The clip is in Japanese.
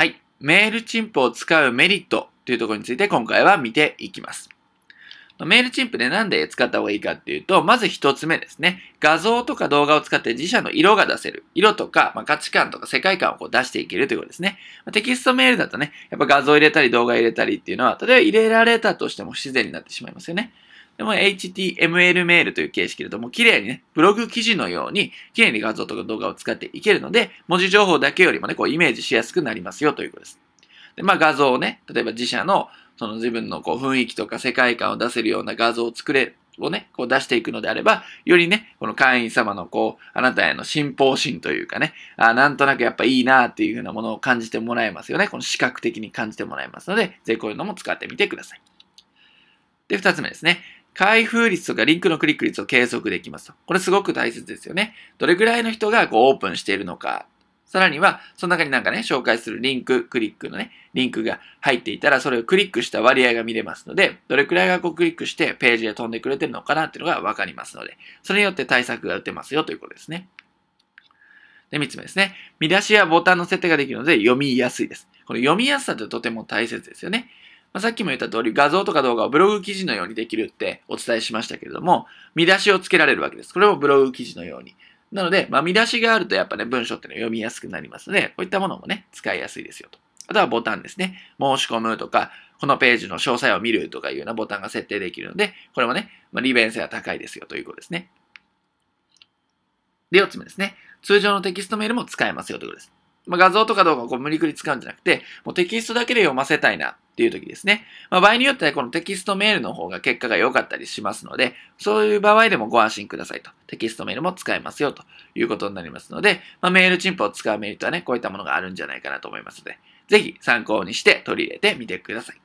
はい。メールチンプを使うメリットというところについて今回は見ていきます。メールチンプでなんで使った方がいいかっていうと、まず一つ目ですね。画像とか動画を使って自社の色が出せる。色とか、まあ、価値観とか世界観をこう出していけるということですね。まあ、テキストメールだとね、やっぱ画像入れたり動画入れたりっていうのは、例えば入れられたとしても不自然になってしまいますよね。でも HTML メールという形式でとも綺麗にね、ブログ記事のように綺麗に画像とか動画を使っていけるので、文字情報だけよりもね、こうイメージしやすくなりますよということです。で、まあ画像をね、例えば自社のその自分のこう雰囲気とか世界観を出せるような画像を作れ、をね、こう出していくのであれば、よりね、この会員様のこう、あなたへの信奉心というかね、あなんとなくやっぱいいなっていうふうなものを感じてもらえますよね。この視覚的に感じてもらえますので、ぜひこういうのも使ってみてください。で、二つ目ですね。開封率とかリンクのクリック率を計測できますと。これすごく大切ですよね。どれくらいの人がこうオープンしているのか。さらには、その中になんかね、紹介するリンク、クリックのね、リンクが入っていたら、それをクリックした割合が見れますので、どれくらいがこうクリックしてページで飛んでくれてるのかなっていうのがわかりますので、それによって対策が打てますよということですね。で、3つ目ですね。見出しやボタンの設定ができるので読みやすいです。この読みやすさってとても大切ですよね。まあ、さっきも言った通り画像とか動画をブログ記事のようにできるってお伝えしましたけれども、見出しをつけられるわけです。これもブログ記事のように。なので、まあ、見出しがあるとやっぱね、文章ってのは読みやすくなりますので、こういったものもね、使いやすいですよと。あとはボタンですね。申し込むとか、このページの詳細を見るとかいうようなボタンが設定できるので、これもね、まあ、利便性は高いですよということですね。で、4つ目ですね。通常のテキストメールも使えますよということです。まあ、画像とか動画をこう無理くり使うんじゃなくて、もうテキストだけで読ませたいなっていう時ですね。まあ、場合によってはこのテキストメールの方が結果が良かったりしますので、そういう場合でもご安心くださいと。テキストメールも使えますよということになりますので、まあ、メールチンプを使うメリットはね、こういったものがあるんじゃないかなと思いますので、ぜひ参考にして取り入れてみてください。